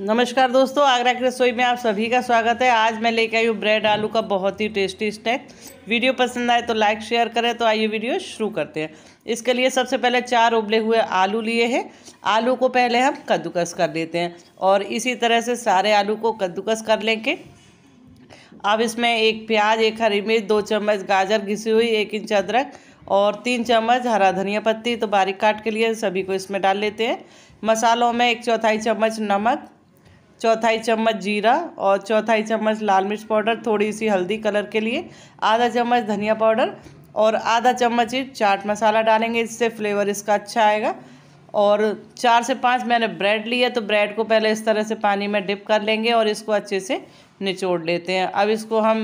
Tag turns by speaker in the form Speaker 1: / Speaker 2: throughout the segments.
Speaker 1: नमस्कार दोस्तों आगरा की रसोई में आप सभी का स्वागत है आज मैं लेके आई हूँ ब्रेड आलू का बहुत ही टेस्टी स्नैक वीडियो पसंद आए तो लाइक शेयर करें तो आइए वीडियो शुरू करते हैं इसके लिए सबसे पहले चार उबले हुए आलू लिए हैं आलू को पहले हम कद्दूकस कर लेते हैं और इसी तरह से सारे आलू को कद्दूकस कर लेंगे अब इसमें एक प्याज एक हरी मिर्च दो चम्मच गाजर घिसी हुई एक इंच अदरक और तीन चम्मच हरा धनिया पत्ती तो बारीक काट के लिए सभी को इसमें डाल लेते हैं मसालों में एक चौथाई चम्मच नमक चौथाई चम्मच जीरा और चौथाई चम्मच लाल मिर्च पाउडर थोड़ी सी हल्दी कलर के लिए आधा चम्मच धनिया पाउडर और आधा चम्मच ही चाट मसाला डालेंगे इससे फ्लेवर इसका अच्छा आएगा और चार से पाँच मैंने ब्रेड लिया तो ब्रेड को पहले इस तरह से पानी में डिप कर लेंगे और इसको अच्छे से निचोड़ लेते हैं अब इसको हम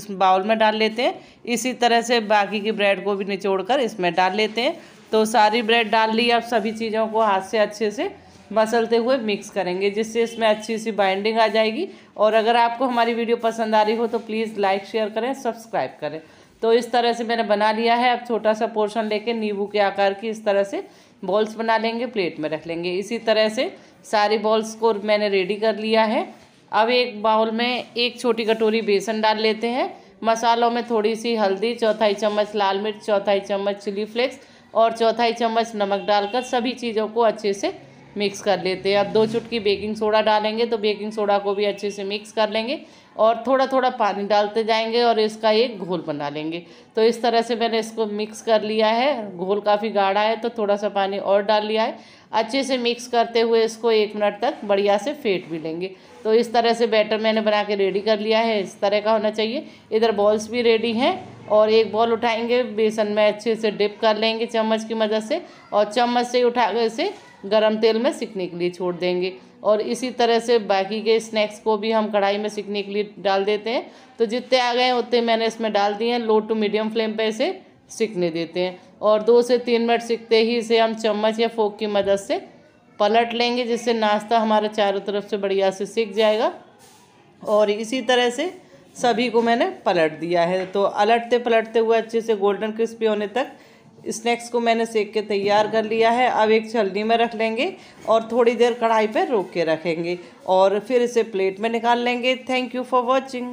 Speaker 1: इस बाउल में डाल लेते हैं इसी तरह से बाकी की ब्रेड को भी निचोड़ कर इसमें डाल लेते हैं तो सारी ब्रेड डाल ली अब सभी चीज़ों को हाथ से अच्छे से मसलते हुए मिक्स करेंगे जिससे इसमें अच्छी सी बाइंडिंग आ जाएगी और अगर आपको हमारी वीडियो पसंद आ रही हो तो प्लीज़ लाइक शेयर करें सब्सक्राइब करें तो इस तरह से मैंने बना लिया है अब छोटा सा पोर्शन लेके नींबू के आकार की इस तरह से बॉल्स बना लेंगे प्लेट में रख लेंगे इसी तरह से सारी बॉल्स को मैंने रेडी कर लिया है अब एक बाउल में एक छोटी कटोरी बेसन डाल लेते हैं मसालों में थोड़ी सी हल्दी चौथाई चम्मच लाल मिर्च चौथाई चम्मच चिली फ्लेक्स और चौथाई चम्मच नमक डालकर सभी चीज़ों को अच्छे से मिक्स कर लेते हैं अब दो चुटकी बेकिंग सोडा डालेंगे तो बेकिंग सोडा को भी अच्छे से मिक्स कर लेंगे और थोड़ा थोड़ा पानी डालते जाएंगे और इसका एक घोल बना लेंगे तो इस तरह से मैंने इसको मिक्स कर लिया है घोल काफ़ी गाढ़ा है तो थोड़ा सा पानी और डाल लिया है अच्छे से मिक्स करते हुए इसको एक मिनट तक बढ़िया से फेंट भी लेंगे तो इस तरह से बैटर मैंने बना के रेडी कर लिया है इस तरह का होना चाहिए इधर बॉल्स भी रेडी हैं और एक बॉल उठाएंगे बेसन में अच्छे से डिप कर लेंगे चम्मच की मदद से और चम्मच से उठा इसे गर्म तेल में सिकने के लिए छोड़ देंगे और इसी तरह से बाकी के स्नैक्स को भी हम कढ़ाई में सिकने के लिए डाल देते हैं तो जितने आ गए उतने मैंने इसमें डाल दिए हैं लो टू मीडियम फ्लेम पर इसे सिकने देते हैं और दो से तीन मिनट सिकते ही इसे हम चम्मच या फोक की मदद से पलट लेंगे जिससे नाश्ता हमारा चारों तरफ से बढ़िया से सीख जाएगा और इसी तरह से सभी को मैंने पलट दिया है तो अलटते पलटते हुए अच्छे से गोल्डन क्रिस्पी होने तक स्नैक्स को मैंने सेक के तैयार कर लिया है अब एक छलनी में रख लेंगे और थोड़ी देर कढ़ाई पर रोक के रखेंगे और फिर इसे प्लेट में निकाल लेंगे थैंक यू फॉर वॉचिंग